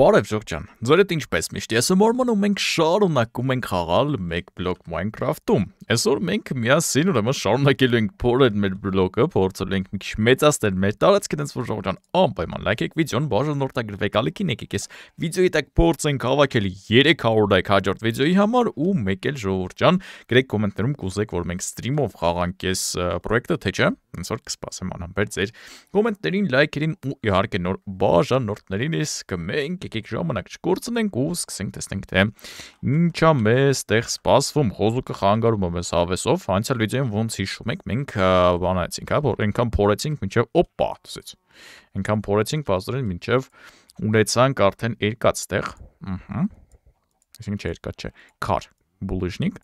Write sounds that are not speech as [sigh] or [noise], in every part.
Բարև շողջան։ Ձեր հետ ինչպես միշտ ես եմ Արման ու մենք շարունակում ենք խաղալ մեկ բլոկ Minecraft-ում։ Այսօր մենք միասին ուրեմն շարունակելու ենք փորել մեր բլոկը, փորձել ենք մի քիչ մեծացնել մեր տարածքը, դից որ շողջան անպայման լայքեք վիդեոն, բաժանորդագրվեք, ալիքին եկեք ես վիդեոյի տակ փորձենք հավաքել 300 լայք հաջորդ վիդեոյի համար ու մեկ էլ շողջան գրեք կոմենտներում կուզեք որ մենք սթրիմով խաղանք այս պրոյեկտը, թե՞ չէ։ Ոնց որ կսպասեմ անհամբեր ձեր կոմենտներին, լայքերին ու իհարկե նոր բաժանորդներին, իսկ մենք եկեք ժամանակ չկորցնենք ու սկսենք տեսնենք թե ինչա մեզ տեղ սպասվում։ Խոզուկը խանգարում է մեզ հավեսով, անցյալ վիդեոյում ոնց հիշում եք, մենք բանացինք, հա, որ այնքան փորեցինք մինչև օպա, ասեց։ Այնքան փորեցինք բազորեն մինչև ունեցանք արդեն երկած տեղ, ըհը։ Այսինքն չէ, երկած չէ, քար, բուլիժնիկ։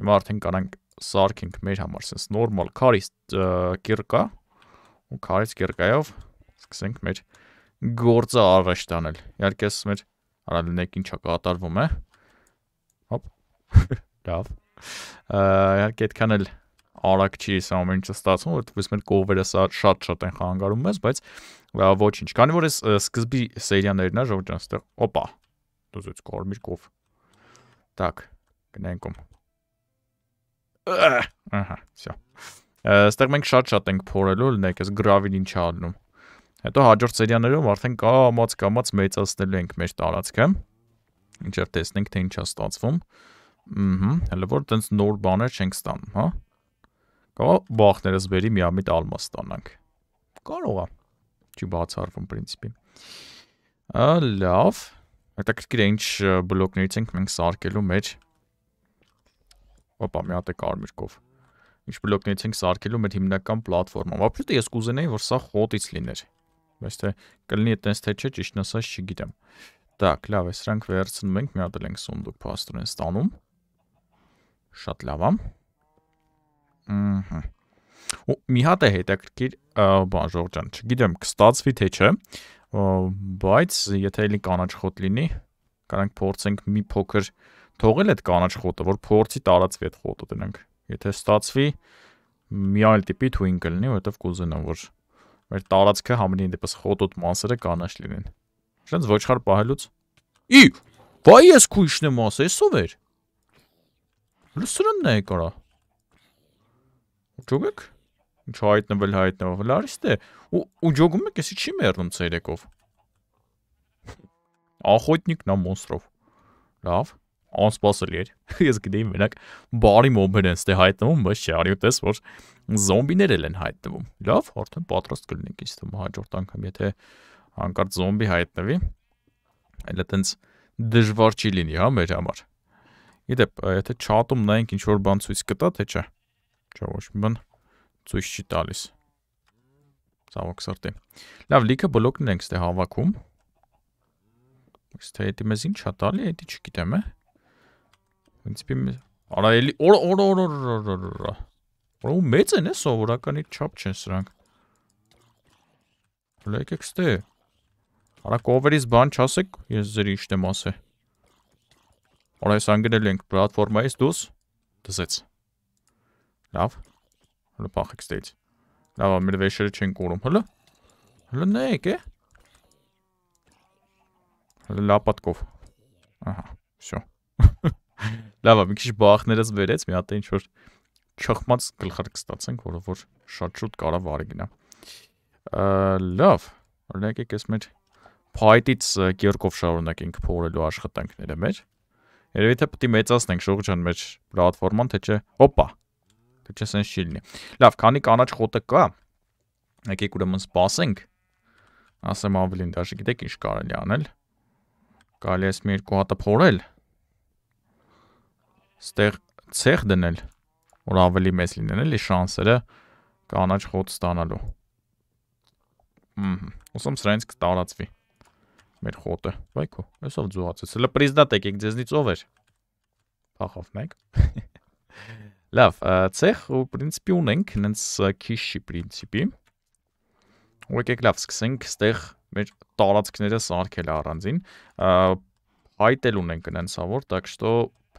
Հիմա արդեն կարանք սարքենք մեր համար, sense normal քարից կերկա ու քարից կերկայով սկսենք մեր գործը առաջ տանել։ Իհարկե ես մեր արա լինեք ինչա կատարվում է։ Հոպ։ [laughs] Լավ։ Իհարկե այդքան էլ արագ չի սա ամեն ինչը ստացվում, որովհետև մեր կողմերը սա շատ-շատ են խանգարում մեզ, բայց ոչինչ։ Քանի որ ես սկզբի սերիաներն է, ժողովուրդ ջան, այստեղ, օպա։ Դուզից կորմիր կով։ Так, գնանք ում։ Ահա, всё։ Այստեղ մենք շատ-շատ ենք փորելու, նայեք, այս գրավին ինչ է անում։ Հետո հաջորդ սերիաներում արդեն կամած-կամած մեծացնելու ենք մեր տարածքը։ Ինչեր տեսնենք, թե ինչ է ստացվում։ Ահա, հələ որ տենց նոր բաներ չենք ստանում, հա։ Կարող բախներս բերի միամիտ ալմաս ստանանք։ Կարող է։ Չի բացառվում principi։ Ա լավ։ Հետաքրքիր է ինչ բլոկներից ենք մենք սարկելու մեր Հոպա, մի հատ է կարմիրկով։ Ինչ բլոկներից ենք սարքելու մեր հիմնական պլատֆորմա։ Ոբյեկտը ես կուզենայի, որ սա խոտից լիներ։ Բայց թե կլինի այտենց թե չէ, ճիշտն ասած չգիտեմ։ Так, լավ է, սրանք վերցնում ենք, մի հատ էլ ենք սունդուկ փաստորեն ստանում։ Շատ լավ ամ։ Ահա։ Ու մի հատ է հետաքրքիր բան ժողջան, չգիտեմ կստացվի թե չէ, բայց եթե էլի կանաչ խոտ լինի, կարող ենք փորձենք մի փոքր թողել այդ կանաչ խոտը, որ փորձի տարածվի այդ խոտը դրանք։ Եթե ստացվի մի այլ տիպի թույն կլինի, որովհետև կուզենան որ մեր տարածքը համենի դեպս խոտոտ մասերը կանաչ լինեն։ Շենց ոչխար պահելուց։ Ի, վայ ես քույշն եմ ասա, էսով էր։ Լուսրն է կարա։ Ուջոգեք։ Ինչ հայտնվել հայտնվել, լարիստ է։ Ու ուջոգում եք, էսի չի մեռնում ցերեկով։ Ախոտնիկն է մոնստրով։ Լավ անսպասելի էր։ [laughs] Ես գիտեի մենակ բարի մոմեն են ստե հայտնվում, բայց չի արի ուտես որ զոմբիներ էլ են հայտնվում։ Լավ, արդեն պատրաստ կլինենք ինձ թվում հաջորդ անգամ, եթե հանկարծ զոմբի հայտնվի, այլ այտենց դժվար չի լինի, հա, մեր համար։ Իդեպ, եթե չաթում նայենք ինչ որ բան ցույց կտա, թե չէ։ Չէ, ոչ մի բան ցույց չի տալիս։ Ցավոք սրտի։ Լավ, լիքը բլոկներ ենք ստե հավաքում։ Իսկ թե դա մեզ ինչ հա տալի, դա չգիտեմ, է։ Ինձպի արա էլի օր օր օր օր օր օր օր Բրո մեծ են է սովորականի չափ չեն սրանք Լայք էքստե Արա կովերից բան չասեք ես ձեր ինչն եմ ասե Արա ես անգնել ենք պլատֆորմայից դուս դզեց Լավ Հələ փախեք ստեյց Լավ մեր վեշերը չեն կորում հələ Հələ նայեք է Հələ լապատկով Ահա все [laughs] Լավ, մի քիչ բախներս վերեց, մի հատ ինչ որ չխմած գլխարկ ստացենք, որը որ շատ շուտ կարա վարեգնա։ Լավ, օրինակ եկես մեր Python-ից Գերկով շարունակենք փորելու աշխատանքները մեր։ Երևի թե պետք է մեծացնենք շողջան մեր պլատֆորման, թե չէ։ Հոպա։ Թե չէ sense չի լինի։ Լավ, քանի կանաչ խոտը կա, եկեք ուրեմն սպասենք։ Ասեմ ավելին, դաշի գիտեք ինչ կարելի անել։ Կարելի է մի երկու հատ փորել ստեղ ցեղ դնել, որ ավելի մեծ լինեն էլի շանսերը կանաչ խոտ ստանալու։ Մհմ, ուսում սրանից կտարածվի մեր խոտը։ Վայքո, այսով զուացեց։ Լպրիզ դա տեկեք ձեզնից ով էր։ Փախով մեկ։ [laughs] Լավ, ցեղ ու պրինցիպի ունենք, հենց քիշի պրինցիպի։ Ու եկեք լավ սկսենք այդտեղ մեր տարածքները սարքել առանձին։ Հայտել ունենք հենց ավոր, так что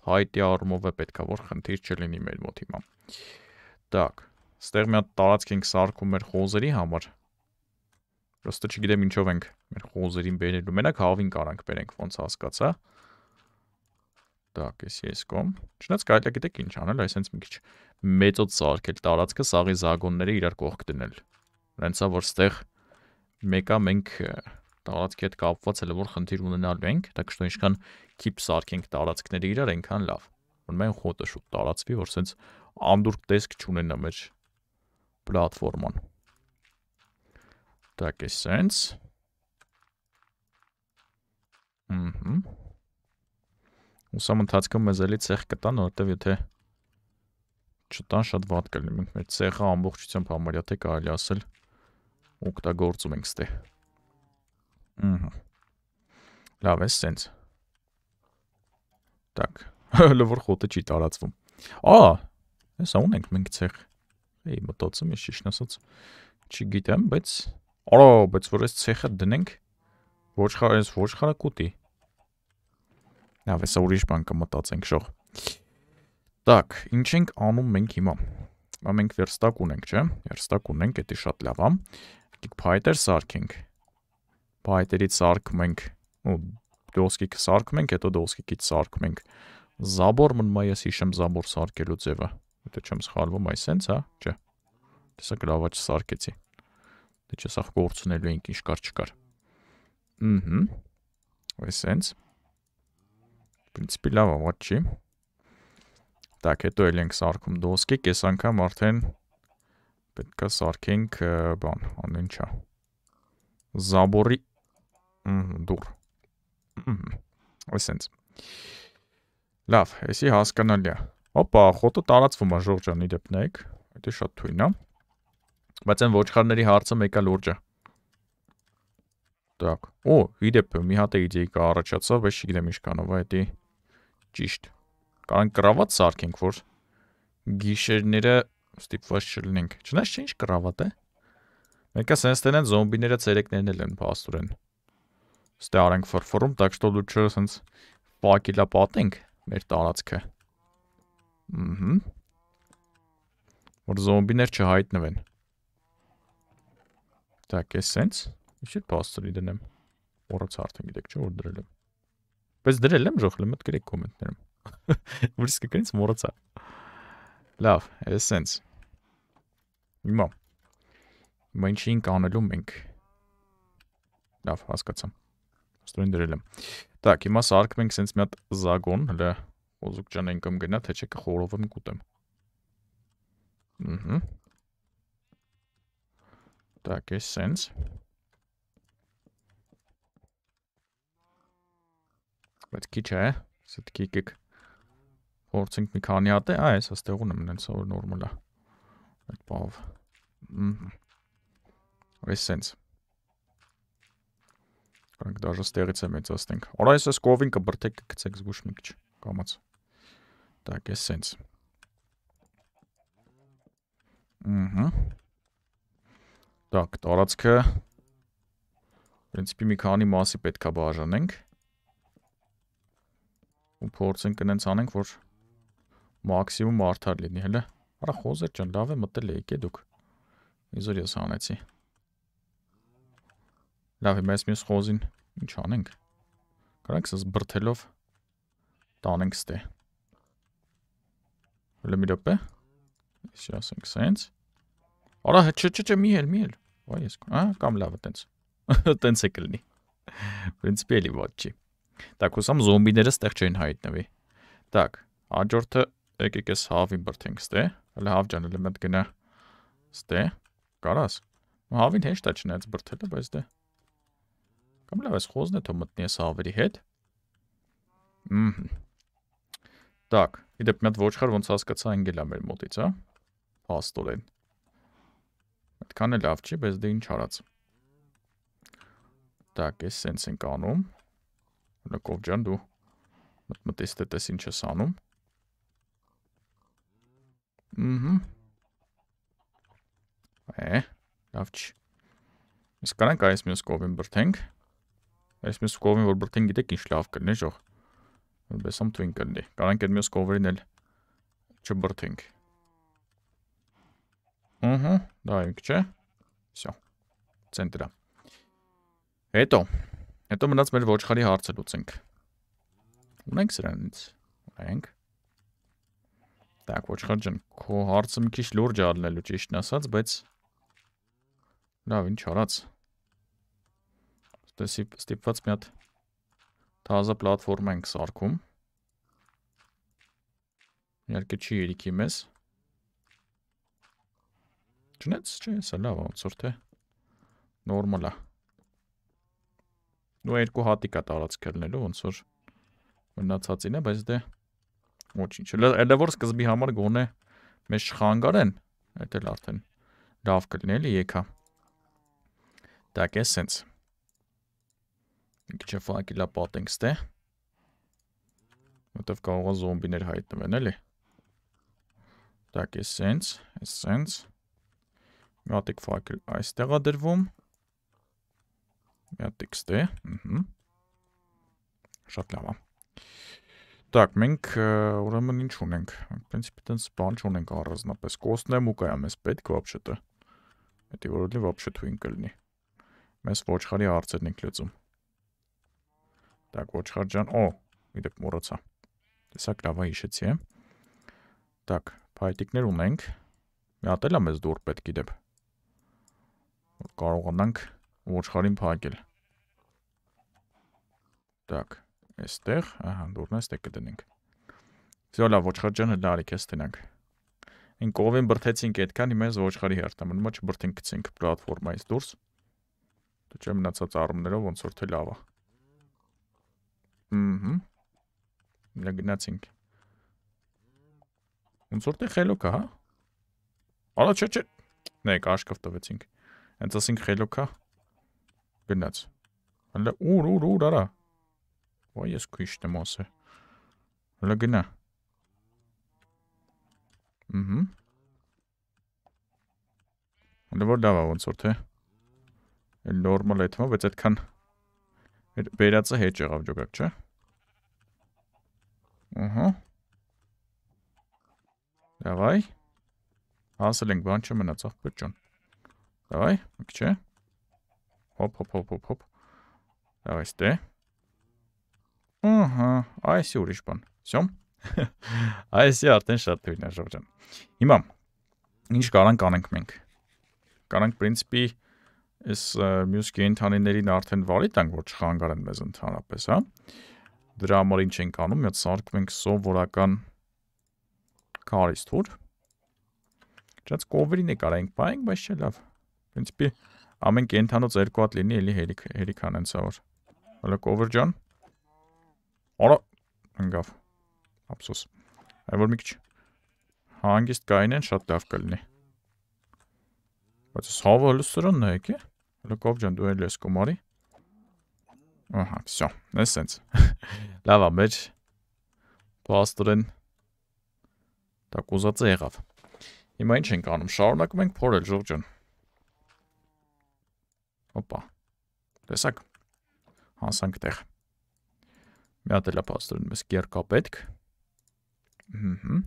հայտի առումով է պետքա որ խնդիր չլինի մեր մոտ հիմա։ Так, ստեղ մի հատ տարածք ենք սարքում մեր խոզերի համար։ Պրոստը չգիտեմ ինչով ենք մեր խոզերին բերելու։ Մենակ հավին կարանք բերենք, ոնց հասկացա։ հա։ Так, ես ես կոմ։ Չնայած կարելի է գիտեք ինչ անել, այսինքն մի քիչ մեծոց սարքել տարածքը, սաղի զագոնները իրար կողք դնել։ Հենցա որ ստեղ մեկա մենք տարածքի հետ կապված էլ որ խնդիր ունենալու ենք, так что ինչքան քիպ սարքենք տարածքները իրար, այնքան լավ։ Ունում են խոտը շուտ տարածվի, որ սենց անդուրք տեսք չունենա մեր պլատֆորման։ Так, է սենց։ Ահա։ Ուսամ ընթացքում մեզ էլի ցեղ կտան, որովհետև եթե չտան, շատ վատ կլինի։ Մենք մեր ցեղը ամբողջությամբ համարյա թե կարելի ասել օգտագործում ենք ստե։ Ահա։ Լավ է, սենց։ Так, հələ [laughs] որ խոտը չի տարածվում։ Ա, հեսա ունենք մենք ցեղ։ Էի մտածում ես ճիշտ ասած չգիտեմ, բայց արա, բայց որ այս ցեխը դնենք ոչխար, այս ոչխարը կուտի։ Լավ, հեսա ուրիշ բան կմտածենք շող։ Так, ինչ ենք անում մենք հիմա։ Հիմա մենք վերստակ ունենք, չէ՞։ Վերստակ ունենք, դա շատ լավ է։ Գիտեք, Python սարքենք։ Python-ից սարքում ենք ու դոսկիկ սարքում ենք, հետո դոսկիկից սարքում ենք։ Զաբոր մնում է ես հիշեմ զաբոր սարկելու ձևը։ Եթե չեմ սխալվում, այս սենց է, հա, չէ։ Տեսա գրավաչ սարկեցի։ Դե չէ, սա գործունելու ենք, ինչ կար չկար։ Ահա։ Այս սենց։ Պրինցիպի լավ է, ոչ չի։ Так, հետո էլ ենք սարկում դոսկիկ, այս անգամ արդեն պետքա սարքենք, բան, անեն չա։ Զաբորի դուր Այսպես։ Լավ, էսի հասկանալի է։ Հոպա, խոտը տարածվում է ժողջանի դեպնեք։ Դա շատ թույն է։ Բայց այն ոչխարների հարցը մեկը լուրջ է։ Так։ Օ, իդեպ մի հատ իդեի կա առաջացավ, բայց չգիտեմ ինչ կանով է դա։ Ճիշտ։ Կարան կրավատ սարքենք, որ գիշերները ստիպված չլինենք։ Չնայած չէ ինչ կրավատ է։ Մեկը սենստեն են զոմբիները ցերեկներն էլ են փաստորեն ստե արենք ֆրֆռում, так что лучше sense ֆակիլա պատենք մեր տարածքը։ Ահա։ Որ զոմբիներ չհայտնվեն։ Так, էս sense, ի՞նչ փաստերի դնեմ։ Որոց արդեն գիտեք չէ՞ որ դրել եմ։ Պես դրել եմ, ժոխլը մտ գրեք կոմենտներում։ Որից կգնից մոռացա։ Լավ, էս sense։ Հիմա։ Մենք ինչ անելու մենք։ Լավ, հասկացա։ Ստորին դրել եմ։ Так, հիմա սարքում ենք սենց մի հատ զագոն, հələ ոզուկ ջան ինքամ գնա, թե չէ կխորովեմ կուտեմ։ Ահա։ Так, էս սենց։ Բայց քիչ է, все-таки կիկ փորձենք մի քանի հատ է, այ էս հստեղ ունեմ նենց որ նորմալ է։ Այդ բավ։ Ահա։ Էս սենց կպրանք, դաժե ստեղից է մեծացնենք։ Օրա այս էս կովին կբրթեք կգցեք զգուշ մի քիչ կամաց։ Так, էս սենց։ Ահա։ Так, տարածքը Պրինցիպի մի քանի մասի պետքա բաժանենք։ Ու փորձենք այնց անենք, որ մաքսիմում արդար լինի, հələ։ Արա խոզեր ջան, լավ է մտել եք դուք։ Իզոր ես հանեցի։ Լավ, հիմա ես մյուս խոզին ինչ անենք։ Կարանք սս բրթելով տանենք ստե։ Հələ մի րոպե։ Ես ասենք սենց։ Արա, չէ, չէ, չէ, մի էլ, մի էլ։ Ոայ ես, հա, կամ լավ է տենց։ [laughs] Տենց է կլինի։ Պրինցիպի էլի ոտ չի։ Так, ուսամ զոմբիները ստեղ չեն հայտնվի։ Так, հաջորդը եկեք էս հավին բրթենք ստե։ Հələ հավ ջան, հələ մտ գնա ստե։ Կարաս։ Հավին հեշտ է չնայած բրթելը, բայց դե։ դա Կամ լավ, այս խոզն է թող մտնի այս ավերի հետ։ Так, իդեպ մի հատ ոչխար ոնց հասկացա ընկել է մեր մոտից, հա։ Փաստորեն։ Այդքան է լավ չի, բայց դե ինչ արած։ Так, էս սենց ենք անում։ Լոկով ջան դու մտմտես թե տես ինչ ես անում։ Ուհ։ Է, լավ չի։ Իսկ կարանք այս մյուս կովին բրթենք։ Այս մյուս կողմին որ բրդեն գիտեք ինչ լավ կլինի ժող։ Որպես ամ twin կլինի։ Կարանք այդ մյուս կողմերին էլ չբրդենք։ Ահա, դա ինք չէ։ Всё։ Ցենտրա։ Հետո Հետո մնաց մեր ոչխարի հարցը լուծենք։ Ունենք սրանից։ Ունենք։ Так, ոչխար ջան, քո հարցը մի քիչ լուրջ է ալնելու ճիշտն ասած, բայց լավ, ինչ արած։ Տեսի ստիպված մի հատ թազա պլատֆորմ ենք սարքում։ Իհարկե չի երիքի մեզ։ Չնեց, չէ, սա լավ ոնց որ թե նորմալ է։ Նու երկու հատիկա տարածք կլնելու ոնց որ մնացածին է, բայց դե ոչինչ։ Էլը որ սկզբի համար գոնե մեզ շխանգարեն, այդ էլ արդեն լավ կլինելի եկա։ Դա կես sense Ինչը ֆակելա պատենք ստե։ Որտեվ կարող է զոմբիներ հայտնվեն, էլի։ Так, է սենց, է սենց։ Մի հատ էք ֆակել այստեղ է դրվում։ Մի հատ էք ստե, ըհը։ Շատ լավ է։ Так, մենք ուրեմն ինչ ունենք։ Մենք principi տենց բան չունենք առանձնապես։ Կոստն է մուկայա մեզ պետք вообще-то։ Դա որոդի вообще-то ինքը լինի։ Մեզ ոչխարի հարցերն ենք լուծում։ Так, ոչխար ջան, օ, մի դեպք մոռացա։ Տեսա կավա հիշեցի, է։ Так, փայտիկներ ունենք։ Մի հատ էլա մեզ դուր պետք է դեպ։ Որ կարողանանք ոչխարին փակել։ Так, այստեղ, ահա, դուրն էստեղ կդնենք։ Всё, լավ, ոչխար ջան, հələ արիք էս տնանք։ Այն կովին բրթեցինք այդքան, հիմա էս ոչխարի հերթը մնում է չբրթենք գցենք պլատֆորմայից դուրս։ Դու չեմ մնացած առումներով ոնց որ թե լավ է։ Ահա։ Դա գնացինք։ Ոնց որտեղ խելոքա, հա։ Արա չէ, չէ։ Նայեք, աշկով տվեցինք։ Հենց ասենք խելոքա։ Գնաց։ Հələ ուր ուր ուր արա։ Ոայ ես քիշտ եմ ասը։ Հələ գնա։ Ահա։ Հələ որ դավա ոնց որ թե։ Նորմալ է թվում, բայց այդքան Բերածը հեչ եղավ ջոկակ, չէ՞։ Ահա։ Давай։ Հասել ենք, բան չմնաց, ախպեր ջան։ Давай, ոք չէ։ Հոպ, հոպ, հոп, հոп, հոп։ Давай ստե։ Ահա, այս ուրիշ բան։ Всем։ [laughs] Այսի արդեն շատ թույն է ժողջան։ Հիմա ինչ կարանք անենք մենք։ Կարանք principi այս մյուս կենթանիներին արդեն վարի տանք, որ չխանգարեն մեզ ընդհանրապես, հա դրա համար ինչ ենք անում, միած սարկում ենք սովորական կարիստուր, չած կովրին է կարայինք պայինք, բայց չէ լավ, պրինցպի ամեն կենթանոց երկու հատ լինի, էլի հերիք անենցավոր, հելը կովր ճան, արա, ընգավ, ապսոս, այ որ մի կչ հանգիստ կային են շատ լավ կլինի, բայց ես հավը հլը սրոնն է եք է, հելը կով ճան դու էլ ես կոմարի, Ահա, всё, էսենց։ [laughs] Լավ է, մեջ փաստորեն Так ուզածը եղավ։ Հիմա ինչ ենք անում, շարունակում ենք փորել ժողջան։ Հոպա։ Տեսակ։ Հասանք տեղ։ Մի հատ էլա փաստորեն մեզ կերկա պետք։ Հհհ։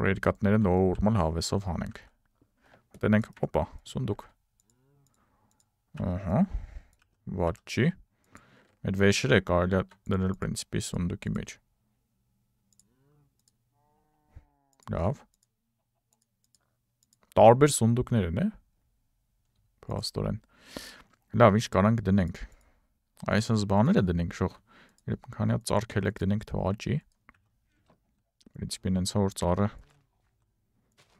Որ երկատները նորմալ հավեսով հանենք։ Տենենք, հոպա, սունդուկ։ Ահա։ Ոչ չի։ Այդ վեշերը կարելի է դնել principi սունդուկի մեջ։ Լավ։ Տարբեր սունդուկներ են, է։ Փաստորեն։ Լավ, ինչ կարանք դնենք։ Այսպես բաները դնենք շող։ Երբ քանի հատ ծառքել եք դնենք թող աճի։ Principi-ն հենց որ ծառը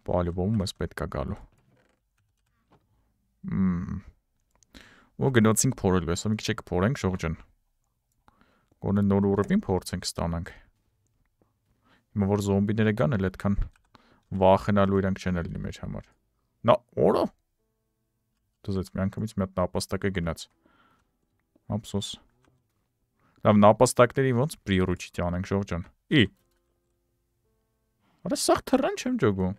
բալիվում մեզ պետքա գալու։ Մմ։ Ու գնացինք փորել, այսօր մի քիչ եք փորենք շողջան։ Գոնե նոր ուրվին փորձենք ստանանք։ Հիմա որ զոմբիները գան, էլ այդքան վախենալու իրանք չեն լինի մեր համար։ Նա օրը դզեց մի անգամից մի հատ նապաստակը գնաց։ Ափսոս։ Լավ, նապաստակների ոնց պրիորիչիտի անենք շող ջան։ Ի։ Արա սախ թռան չեմ ջոգում։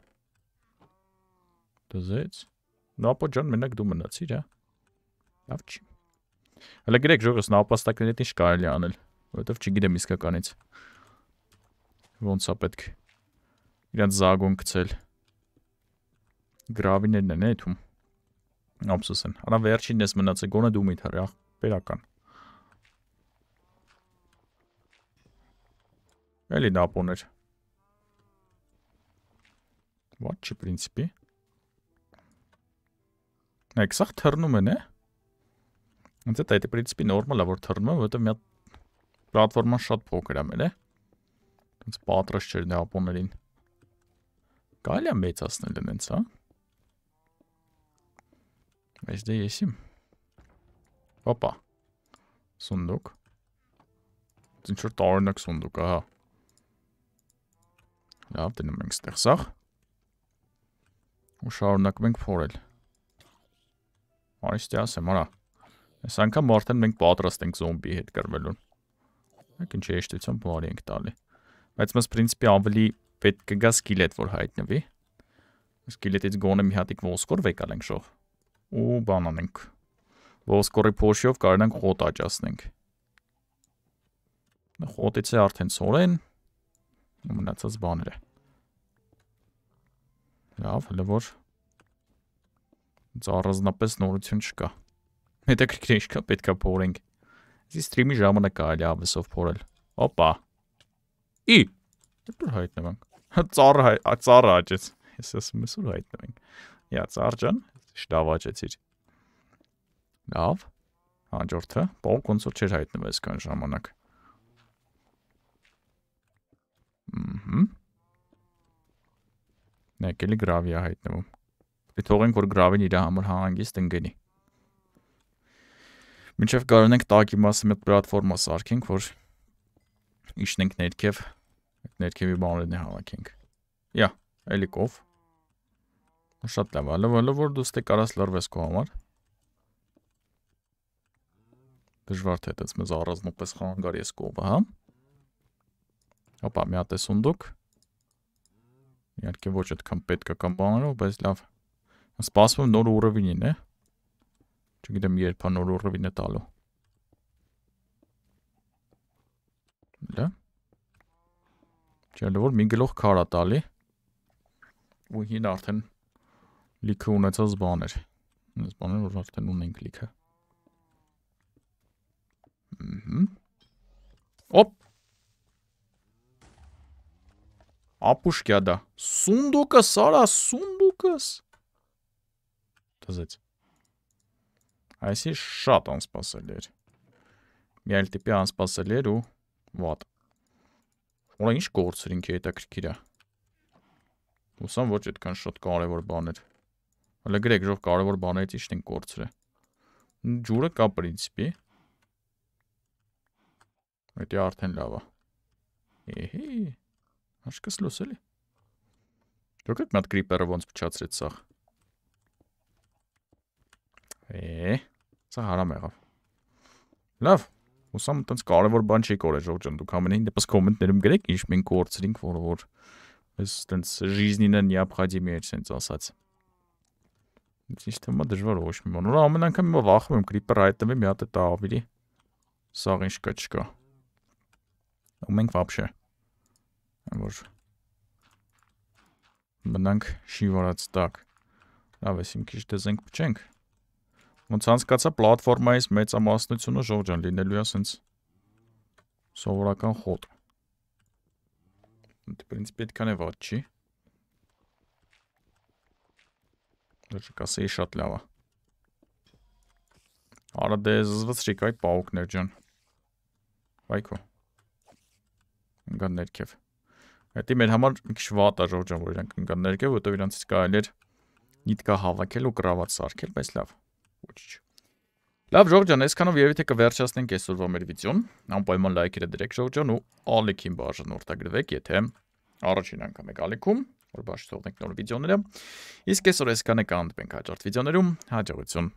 Դզեց։ Նապո ջան մենակ դու մնացիր, հա։ Լավ չի։ Հələ գրեք ժողովս նապաստակներին ինչ կարելի անել որովհետև չգիտեմ իսկականից ոնց է պետք իրանց զագոն գցել գրավիներն են էթում ափսոս են արա վերջինն էս մնացել գոնե դու միթար ախ բերական էլի դապոներ Watch-ի principi։ Նայեք, սա թռնում են, է։ Ոնց է դա այդ principi normal-ը, որ թռնում է, որովհետև մի հատ պլատֆորման շատ փոքր է մել է։ Դից պատրաստ չէր նապոներին։ Կարելի է մեծացնել դենց, հա։ Այս դե ես իմ։ Հոպա։ Սունդուկ։ Ինչ որ տարօրինակ սունդուկ, ահա։ Լավ, դնում ենք ստեղ սախ։ Ու շարունակում ենք փորել։ Այս դե ասեմ, հա։ Այս անգամ արդեն մենք պատրաստ ենք զոմբի հետ կրվելուն։ Մեկ ինչ հեշտությամբ բարի ենք տալի։ Բայց մենք principi ավելի պետք կգա skillet, որ հայտնվի։ Skillet-ից գոնե մի հատիկ ոսկոր վեկալ ենք շող։ Ու բան անենք։ Ոսկորի փոշիով կարողանանք խոտ աճացնենք։ Խոտից է արդեն ծորեն մնացած բաները։ Լավ, հələ որ ծառազնապես նորություն չկա։ Հետաքրքիր է, չկա, պետքա փորենք։ Իսկ սթրիմի ժամանակ կարելի ավեսով փորել։ Օպա։ Ի։ դե Դուր հայտնվանք։ Ծառը, ծառը աճեց։ Ես ասում եմ, սուր հայտնվենք։ Իա ծառջան, շտավաճեցիր։ Լավ։ Հաջորդը, բող կոնսոլ չէր հայտնվել այսքան ժամանակ։ Մհմ։ Նեկելի գրավիա հայտնվում։ Դե թողենք որ գրավին իր համար հանգիստ ընկնի։ Մինչև կարողանանք տակի մասը մի պլատֆորմա սարքենք, որ իշնենք ներքև, ներքևի բաներն հավաքենք։ Յա, էլիկով։ Շատ լավ, լավ, լավ, որ դու ստե կարաս լրվես քո համար։ Դժվար թե այդպես մեզ առանձնապես խանգար ես կովը, հա։ Հոպա, մի հատ է սունդուկ։ Իհարկե ոչ այդքան պետք է կամ բաներով, բայց լավ։ Սպասվում նոր ուրովին է, հա չգիտեմ երբ է նոր ուռվինը տալու լա չէ որ մի գլուխ քարա տալի ու հին արդեն լիքը ունեցած բան էր այս բանը որ արդեն ունենք լիքը Оп. Ապուշկյա դա։ Սունդուկս, արա, սունդուկս։ Դզեց։ Այսի շատ անսպասելի էր։ Մի այլ տիպի անսպասելի էր ու what։ Որա ինչ գործրինք է հետաքրքիր է։ Հուսամ ոչ այդքան շատ կարևոր բաներ։ Հələ գրեք, ժող կարևոր բաներից ի՞նչ են գործրը։ Ջուրը կա principi։ Դա արդեն լավ է։ Էհի։ Աշկես լուսելի։ Դուք եք մատ կրիպերը ոնց փչացրեց սախ։ Է, սա հարամ եղավ։ Լավ, ուսամ տենց կարևոր բան չի կորել ժողջան, դուք ամենին դեպս կոմենտներում գրեք, ինչ մենք կորցրինք, որ որ ես տենց ժիզնինը նյապխադիմի էր սենց ասաց։ Ինչ թեմա դժվար ոչ մի բան։ Որա ամեն անգամ հիմա վախում եմ կրիպերը հայտնվի մի հատ է տա ավիրի։ Սաղ ինչ կա չկա։ Ու մենք վապշե։ Որ մնանք շիվորած տակ։ Լավ, այսինքն քիչ դեզենք փչենք։ Ոնց անցկացա պլատֆորմայից մեծամասնությունը ժողջան լինելու է ասենց սովորական խոտ։ Այդ պրինցիպի այդքան է վատ չի։ Դրջ կասեի շատ լավ է։ Արա դե զվծրիկ այդ պաուկներ ջան։ Վայքո։ Ընկան ներքև։ Այդի մեր համար մի քիչ վատ է ժողջան, որ իրանք ընկան ներքև, որտեղ իրանցից կարելի էր նիտկա հավաքել ու կրաված սարքել, բայց լավ ոչ։ Լավ, Ժորժան, այսքանով երևի թե կվերջացնենք այսօրվա մեր վիդեոն։ Անպայման լայքերը դրեք Ժորժան ու ալիքին բաժան որդագրվեք, եթե առաջին անգամ եք ալիքում, որ բաշխ թողնենք նոր վիդեոները։ Իսկ այսօր այսքանը կհանդիպենք հաջորդ վիդեոներում։ Հաջողություն։